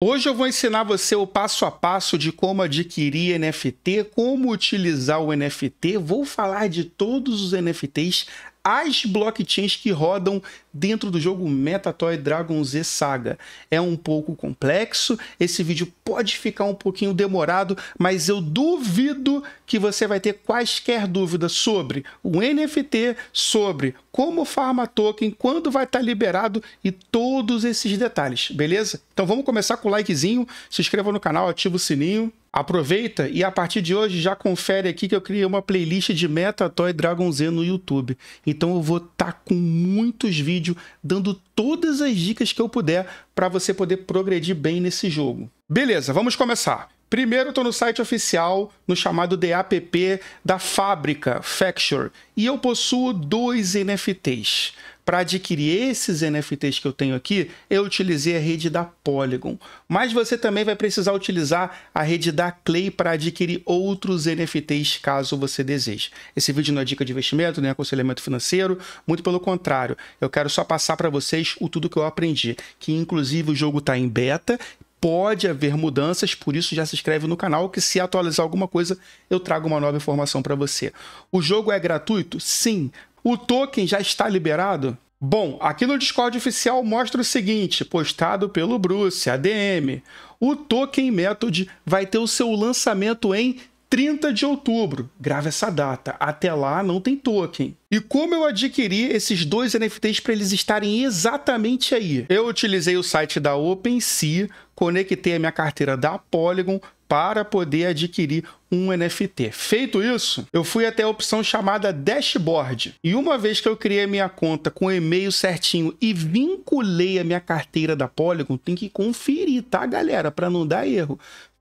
Hoje eu vou ensinar você o passo a passo de como adquirir NFT, como utilizar o NFT, vou falar de todos os NFTs, as blockchains que rodam dentro do jogo Metatoy Dragon Z Saga. É um pouco complexo, esse vídeo pode ficar um pouquinho demorado, mas eu duvido que você vai ter quaisquer dúvidas sobre o NFT, sobre como farma token, quando vai estar tá liberado e todos esses detalhes, beleza? Então vamos começar com o likezinho, se inscreva no canal, ativa o sininho Aproveita e a partir de hoje já confere aqui que eu criei uma playlist de Meta Toy Dragon Z no YouTube. Então eu vou estar tá com muitos vídeos dando todas as dicas que eu puder para você poder progredir bem nesse jogo. Beleza, vamos começar. Primeiro, estou no site oficial, no chamado DAPP da fábrica Facture, e eu possuo dois NFTs para adquirir esses NFTs que eu tenho aqui, eu utilizei a rede da Polygon. Mas você também vai precisar utilizar a rede da Clay para adquirir outros NFTs caso você deseje. Esse vídeo não é dica de investimento, nem aconselhamento financeiro, muito pelo contrário. Eu quero só passar para vocês o tudo que eu aprendi, que inclusive o jogo está em beta, pode haver mudanças, por isso já se inscreve no canal que se atualizar alguma coisa, eu trago uma nova informação para você. O jogo é gratuito? Sim. O token já está liberado? Bom, aqui no Discord oficial mostra o seguinte, postado pelo Bruce, ADM. O Token Method vai ter o seu lançamento em 30 de outubro. Grava essa data. Até lá não tem token. E como eu adquiri esses dois NFTs para eles estarem exatamente aí? Eu utilizei o site da OpenSea, conectei a minha carteira da Polygon, para poder adquirir um NFT. Feito isso, eu fui até a opção chamada Dashboard. E uma vez que eu criei minha conta com o e-mail certinho e vinculei a minha carteira da Polygon, tem que conferir, tá, galera, para não dar erro.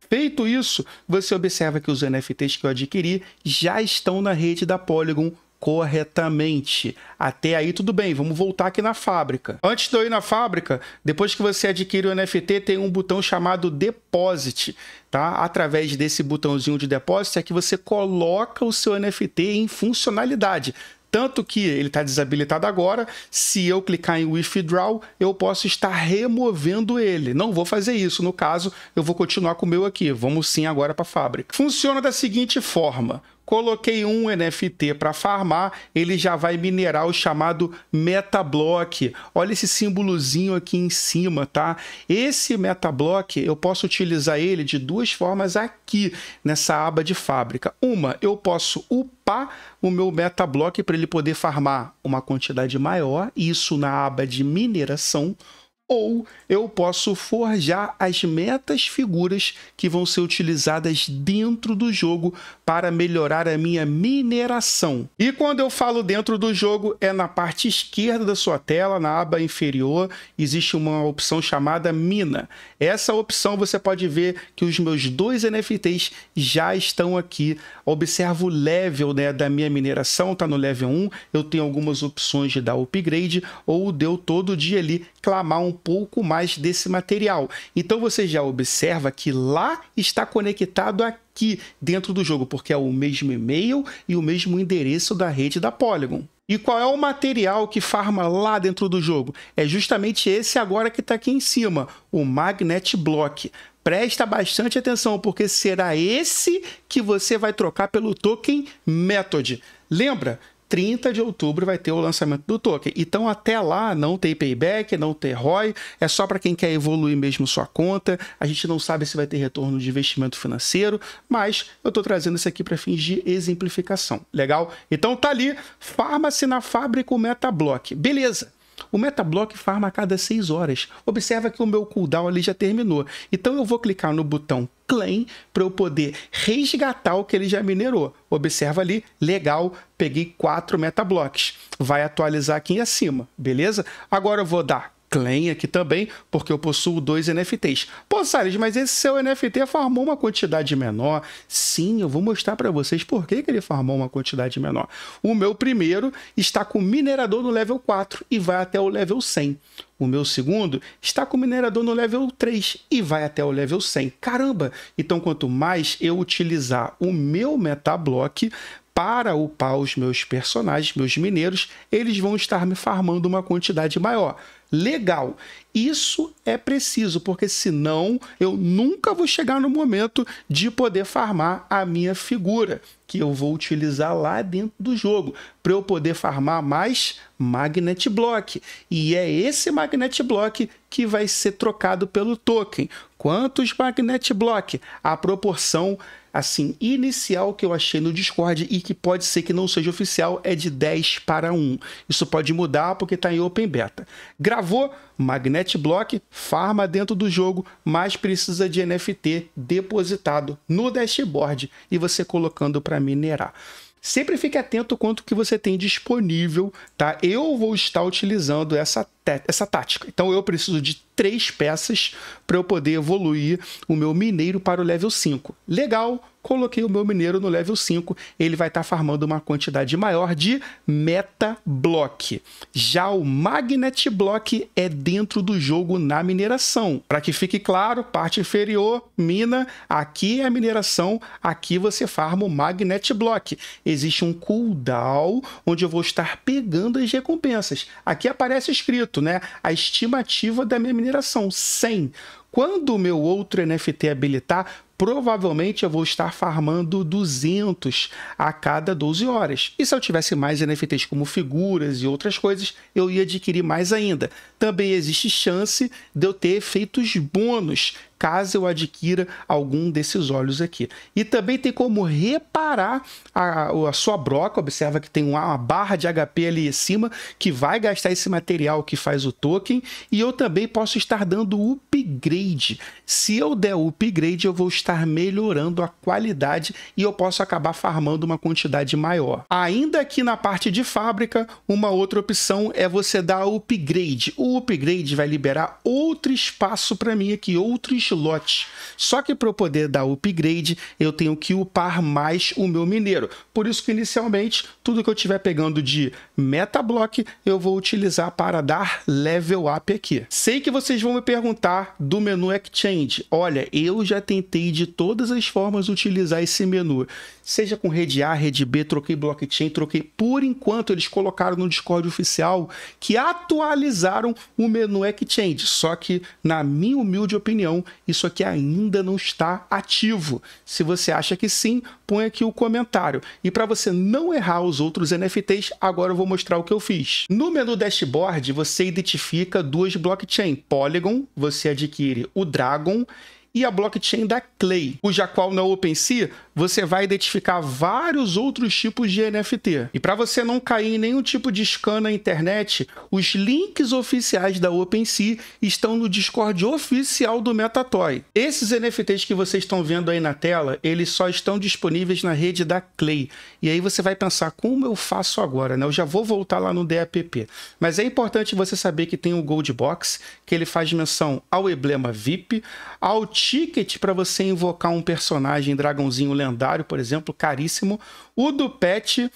Feito isso, você observa que os NFTs que eu adquiri já estão na rede da Polygon corretamente. Até aí tudo bem, vamos voltar aqui na fábrica. Antes de eu ir na fábrica, depois que você adquire o NFT, tem um botão chamado Deposit, tá? Através desse botãozinho de depósito é que você coloca o seu NFT em funcionalidade. Tanto que ele está desabilitado agora, se eu clicar em Withdraw, eu posso estar removendo ele. Não vou fazer isso, no caso, eu vou continuar com o meu aqui. Vamos sim agora para a fábrica. Funciona da seguinte forma: Coloquei um NFT para farmar, ele já vai minerar o chamado MetaBlock. Olha esse símbolozinho aqui em cima, tá? Esse MetaBlock, eu posso utilizar ele de duas formas aqui nessa aba de fábrica. Uma, eu posso upar o meu MetaBlock para ele poder farmar uma quantidade maior, isso na aba de mineração ou eu posso forjar as metas figuras que vão ser utilizadas dentro do jogo para melhorar a minha mineração. E quando eu falo dentro do jogo, é na parte esquerda da sua tela, na aba inferior, existe uma opção chamada Mina. Essa opção você pode ver que os meus dois NFTs já estão aqui. Observo o level né, da minha mineração, está no level 1, eu tenho algumas opções de dar upgrade ou deu todo dia ali clamar um pouco mais desse material. Então você já observa que lá está conectado aqui dentro do jogo, porque é o mesmo e-mail e o mesmo endereço da rede da Polygon. E qual é o material que farma lá dentro do jogo? É justamente esse agora que está aqui em cima, o Magnet Block. Presta bastante atenção, porque será esse que você vai trocar pelo token Method. Lembra 30 de outubro vai ter o lançamento do token. Então, até lá, não tem payback, não tem ROI, é só para quem quer evoluir mesmo sua conta. A gente não sabe se vai ter retorno de investimento financeiro, mas eu estou trazendo isso aqui para fins de exemplificação. Legal? Então, tá ali, farmácia na fábrica, o Metablock. Beleza. O MetaBlock farma a cada 6 horas. Observa que o meu cooldown ali já terminou. Então eu vou clicar no botão claim para eu poder resgatar o que ele já minerou. Observa ali, legal, peguei 4 metablocks. Vai atualizar aqui em cima, beleza? Agora eu vou dar Clan aqui também, porque eu possuo dois NFTs. Pô, Salles, mas esse seu NFT farmou uma quantidade menor? Sim, eu vou mostrar para vocês por que, que ele farmou uma quantidade menor. O meu primeiro está com minerador no level 4 e vai até o level 100. O meu segundo está com minerador no level 3 e vai até o level 100. Caramba! Então, quanto mais eu utilizar o meu metablock, para upar os meus personagens, meus mineiros, eles vão estar me farmando uma quantidade maior legal. Isso é preciso, porque senão eu nunca vou chegar no momento de poder farmar a minha figura que eu vou utilizar lá dentro do jogo para eu poder farmar mais Magnet Block. E é esse Magnet Block que vai ser trocado pelo token. Quantos Magnet Block? A proporção assim inicial que eu achei no Discord e que pode ser que não seja oficial é de 10 para 1. Isso pode mudar porque está em Open Beta. Gravou Magnet Block, farma dentro do jogo, mas precisa de NFT depositado no dashboard e você colocando para para minerar. Sempre fique atento quanto que você tem disponível, tá? Eu vou estar utilizando essa, essa tática. Então eu preciso de três peças para eu poder evoluir o meu mineiro para o level 5. Legal, coloquei o meu mineiro no level 5, ele vai estar tá farmando uma quantidade maior de meta block. Já o magnet block é dentro do jogo na mineração. Para que fique claro, parte inferior, mina, aqui é a mineração, aqui você farma o magnet block. Existe um cooldown onde eu vou estar pegando as recompensas. Aqui aparece escrito, né, a estimativa da minha mineração mineração. 100. Quando o meu outro NFT habilitar, provavelmente eu vou estar farmando 200 a cada 12 horas. E se eu tivesse mais NFTs como figuras e outras coisas, eu ia adquirir mais ainda. Também existe chance de eu ter efeitos bônus caso eu adquira algum desses olhos aqui. E também tem como reparar a, a sua broca, observa que tem uma, uma barra de HP ali em cima que vai gastar esse material que faz o token e eu também posso estar dando UP upgrade. Se eu der upgrade, eu vou estar melhorando a qualidade e eu posso acabar farmando uma quantidade maior. Ainda aqui na parte de fábrica, uma outra opção é você dar upgrade. O upgrade vai liberar outro espaço para mim aqui, outro slot. Só que para eu poder dar upgrade, eu tenho que upar mais o meu mineiro. Por isso que inicialmente, tudo que eu estiver pegando de metablock, eu vou utilizar para dar level up aqui. Sei que vocês vão me perguntar do menu Exchange. Olha, eu já tentei de todas as formas utilizar esse menu, seja com rede A, rede B, troquei blockchain, troquei. Por enquanto, eles colocaram no Discord oficial que atualizaram o menu Exchange. Só que, na minha humilde opinião, isso aqui ainda não está ativo. Se você acha que sim, põe aqui o comentário. E para você não errar os outros NFTs, agora eu vou mostrar o que eu fiz. No menu dashboard, você identifica duas blockchain, Polygon, você adquire o Dragon e a blockchain da Clay, cuja qual na é OpenSea você vai identificar vários outros tipos de NFT. E para você não cair em nenhum tipo de scan na internet, os links oficiais da OpenSea estão no Discord oficial do Metatoy. Esses NFTs que vocês estão vendo aí na tela, eles só estão disponíveis na rede da Clay. E aí você vai pensar, como eu faço agora? Né? Eu já vou voltar lá no DAPP. Mas é importante você saber que tem o Gold Box, que ele faz menção ao emblema VIP, ao ticket para você invocar um personagem dragãozinho lendário, por exemplo, caríssimo, o do pet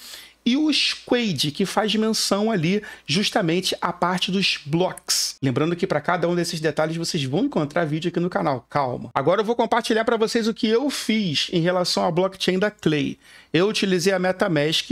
e o Squade, que faz menção ali justamente à parte dos blocks. Lembrando que para cada um desses detalhes vocês vão encontrar vídeo aqui no canal, calma. Agora eu vou compartilhar para vocês o que eu fiz em relação à blockchain da Clay. Eu utilizei a MetaMask,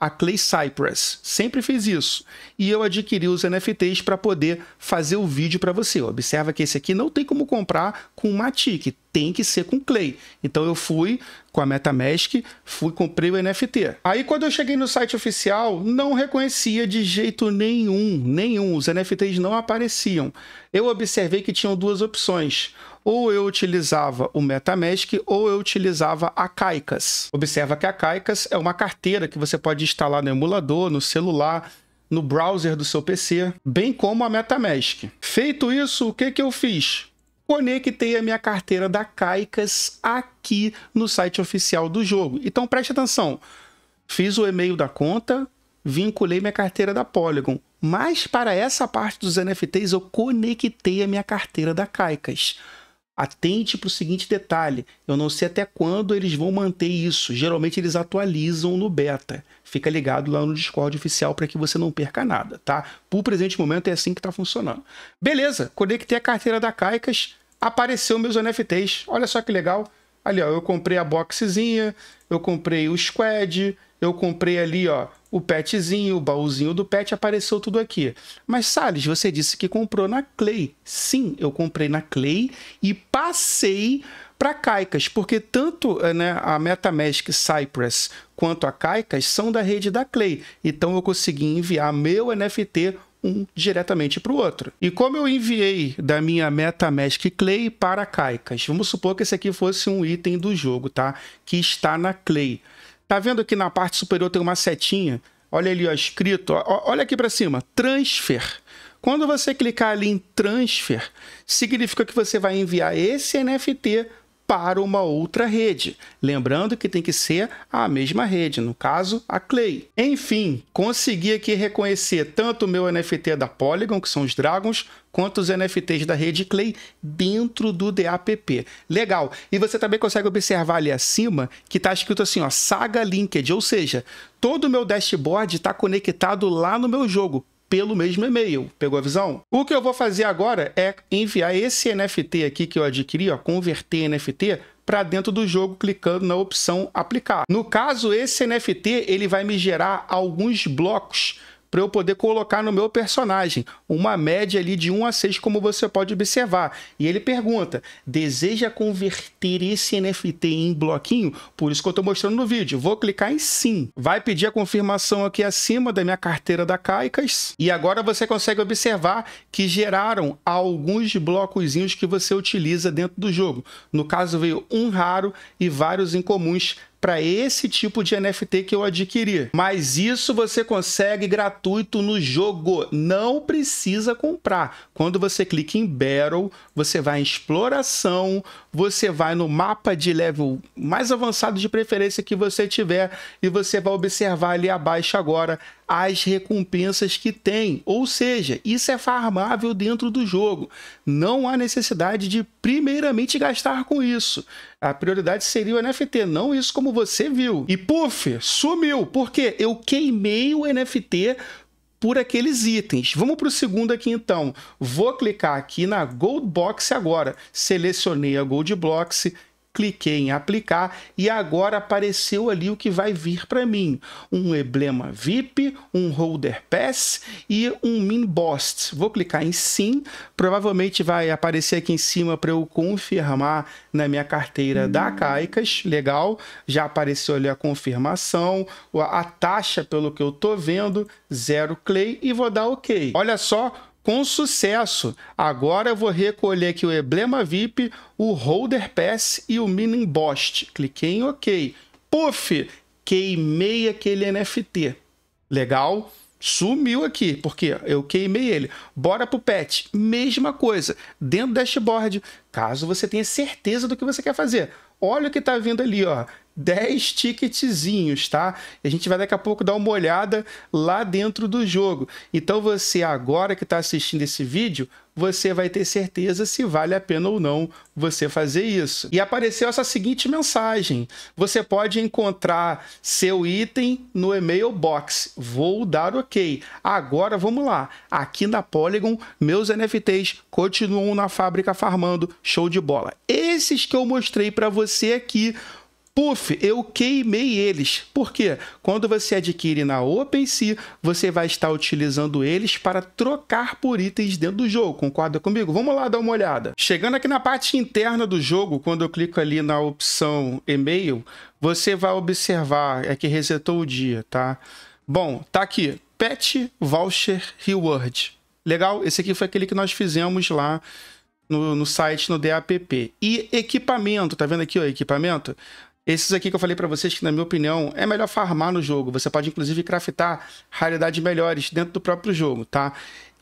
a Clay Cypress sempre fez isso. E eu adquiri os NFTs para poder fazer o vídeo para você. Observa que esse aqui não tem como comprar com Matic, tem que ser com Clay. Então eu fui com a MetaMask, fui comprei o NFT. Aí quando eu cheguei no site oficial, não reconhecia de jeito nenhum, nenhum. Os NFTs não apareciam. Eu observei que tinham duas opções ou eu utilizava o MetaMask ou eu utilizava a Kaikas. Observa que a Kaikas é uma carteira que você pode instalar no emulador, no celular, no browser do seu PC, bem como a MetaMask. Feito isso, o que, que eu fiz? Conectei a minha carteira da Kaikas aqui no site oficial do jogo. Então preste atenção. Fiz o e-mail da conta, vinculei minha carteira da Polygon. Mas para essa parte dos NFTs eu conectei a minha carteira da Kaikas. Atente para o seguinte detalhe: eu não sei até quando eles vão manter isso. Geralmente eles atualizam no beta. Fica ligado lá no Discord oficial para que você não perca nada, tá? Por presente momento é assim que está funcionando. Beleza, conectei a carteira da Caicas, apareceu meus NFTs. Olha só que legal. Ali, ó, eu comprei a boxezinha, eu comprei o squad, eu comprei ali, ó, o petzinho, o baúzinho do pet, apareceu tudo aqui. Mas, Salles, você disse que comprou na Clay. Sim, eu comprei na Clay e passei para Caicas, porque tanto eh, né, a MetaMask Cypress quanto a Caicas são da rede da Clay. Então, eu consegui enviar meu NFT um diretamente para o outro. E como eu enviei da minha MetaMask Clay para Caicas, vamos supor que esse aqui fosse um item do jogo, tá? Que está na Clay. Tá vendo aqui na parte superior tem uma setinha? Olha ali, ó, escrito, ó, olha aqui para cima, transfer. Quando você clicar ali em transfer, significa que você vai enviar esse NFT para uma outra rede. Lembrando que tem que ser a mesma rede, no caso, a Clay. Enfim, consegui aqui reconhecer tanto o meu NFT da Polygon, que são os Dragons, quanto os NFTs da rede Clay dentro do DAPP. Legal! E você também consegue observar ali acima que está escrito assim, ó, Saga Linked, ou seja, todo o meu dashboard está conectado lá no meu jogo, pelo mesmo e-mail. Pegou a visão? O que eu vou fazer agora é enviar esse NFT aqui que eu adquiri, ó, converter NFT para dentro do jogo clicando na opção aplicar. No caso, esse NFT ele vai me gerar alguns blocos para eu poder colocar no meu personagem uma média ali de 1 a 6, como você pode observar. E ele pergunta: deseja converter esse NFT em bloquinho? Por isso que eu estou mostrando no vídeo. Vou clicar em sim. Vai pedir a confirmação aqui acima da minha carteira da Caicas. E agora você consegue observar que geraram alguns blocozinhos que você utiliza dentro do jogo. No caso, veio um raro e vários incomuns para esse tipo de NFT que eu adquiri. Mas isso você consegue gratuito no jogo, não precisa comprar. Quando você clica em Battle, você vai em exploração, você vai no mapa de level mais avançado de preferência que você tiver e você vai observar ali abaixo agora as recompensas que tem. Ou seja, isso é farmável dentro do jogo. Não há necessidade de primeiramente gastar com isso. A prioridade seria o NFT, não isso como você viu. E puf sumiu, porque eu queimei o NFT por aqueles itens. Vamos para o segundo aqui então. Vou clicar aqui na Gold Box agora. Selecionei a Gold Box cliquei em aplicar e agora apareceu ali o que vai vir para mim: um emblema VIP, um holder pass e um min boss. Vou clicar em sim, provavelmente vai aparecer aqui em cima para eu confirmar na minha carteira hum. da Caicas, legal? Já apareceu ali a confirmação, a taxa pelo que eu tô vendo, zero clay e vou dar ok. Olha só com sucesso. Agora eu vou recolher aqui o emblema VIP, o Holder Pass e o Mini Embossed. Cliquei em OK. Puf! Queimei aquele NFT. Legal? Sumiu aqui, porque eu queimei ele. Bora pro pet. Mesma coisa. Dentro do dashboard, caso você tenha certeza do que você quer fazer. Olha o que está vindo ali, ó. 10 ticketzinhos, tá? A gente vai daqui a pouco dar uma olhada lá dentro do jogo. Então você agora que está assistindo esse vídeo, você vai ter certeza se vale a pena ou não você fazer isso. E apareceu essa seguinte mensagem: você pode encontrar seu item no e-mail box. Vou dar ok. Agora vamos lá. Aqui na Polygon, meus NFTs continuam na fábrica farmando. Show de bola. Esses que eu mostrei para você aqui Puf, eu queimei eles. Por quê? Quando você adquire na OpenSea, você vai estar utilizando eles para trocar por itens dentro do jogo. Concorda comigo? Vamos lá dar uma olhada. Chegando aqui na parte interna do jogo, quando eu clico ali na opção e-mail, você vai observar, é que resetou o dia, tá? Bom, tá aqui, Pet Voucher Reward. Legal? Esse aqui foi aquele que nós fizemos lá no, no, site, no DAPP. E equipamento, tá vendo aqui, o equipamento? Esses aqui que eu falei para vocês, que na minha opinião é melhor farmar no jogo. Você pode inclusive craftar raridades melhores dentro do próprio jogo, tá?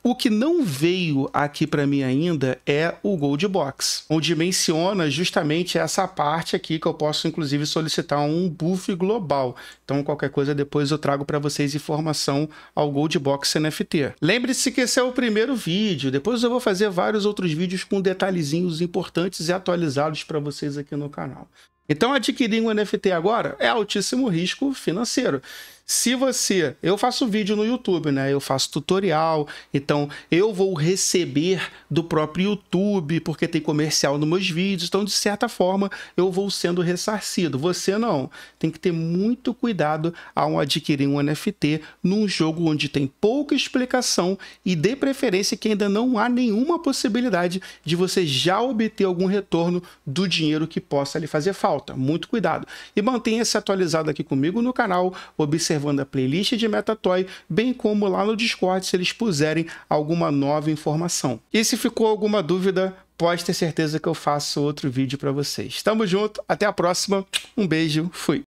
O que não veio aqui para mim ainda é o Gold Box, onde menciona justamente essa parte aqui que eu posso inclusive solicitar um buff global. Então qualquer coisa depois eu trago para vocês informação ao Gold Box NFT. Lembre-se que esse é o primeiro vídeo, depois eu vou fazer vários outros vídeos com detalhezinhos importantes e atualizados para vocês aqui no canal. Então, adquirir um NFT agora é altíssimo risco financeiro. Se você. Eu faço vídeo no YouTube, né? Eu faço tutorial, então eu vou receber do próprio YouTube, porque tem comercial nos meus vídeos, então de certa forma eu vou sendo ressarcido. Você não. Tem que ter muito cuidado ao adquirir um NFT num jogo onde tem pouca explicação e de preferência que ainda não há nenhuma possibilidade de você já obter algum retorno do dinheiro que possa lhe fazer falta. Muito cuidado. E mantenha-se atualizado aqui comigo no canal, observando observando a playlist de Metatoy, bem como lá no Discord se eles puserem alguma nova informação. E se ficou alguma dúvida, pode ter certeza que eu faço outro vídeo para vocês. Tamo junto, até a próxima, um beijo, fui!